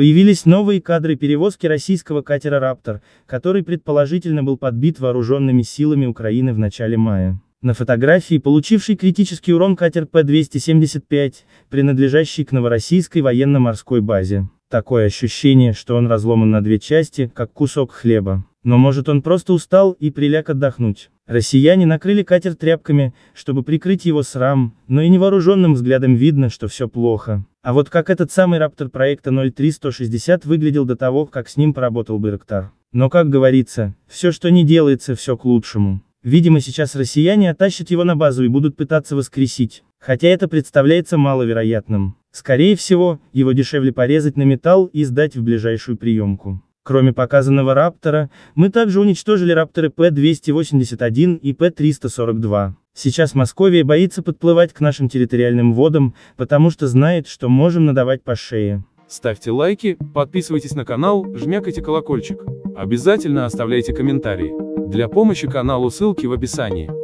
Появились новые кадры перевозки российского катера «Раптор», который предположительно был подбит вооруженными силами Украины в начале мая. На фотографии, получивший критический урон катер П-275, принадлежащий к Новороссийской военно-морской базе. Такое ощущение, что он разломан на две части, как кусок хлеба. Но может он просто устал и приляг отдохнуть. Россияне накрыли катер тряпками, чтобы прикрыть его срам, но и невооруженным взглядом видно, что все плохо. А вот как этот самый Раптор проекта 03160 выглядел до того, как с ним поработал Байрактар. Но как говорится, все что не делается, все к лучшему. Видимо сейчас россияне оттащат его на базу и будут пытаться воскресить, хотя это представляется маловероятным. Скорее всего, его дешевле порезать на металл и сдать в ближайшую приемку. Кроме показанного Раптора, мы также уничтожили Рапторы p 281 и p 342 Сейчас Московия боится подплывать к нашим территориальным водам, потому что знает, что можем надавать по шее. Ставьте лайки, подписывайтесь на канал, жмякайте колокольчик. Обязательно оставляйте комментарии. Для помощи каналу ссылки в описании.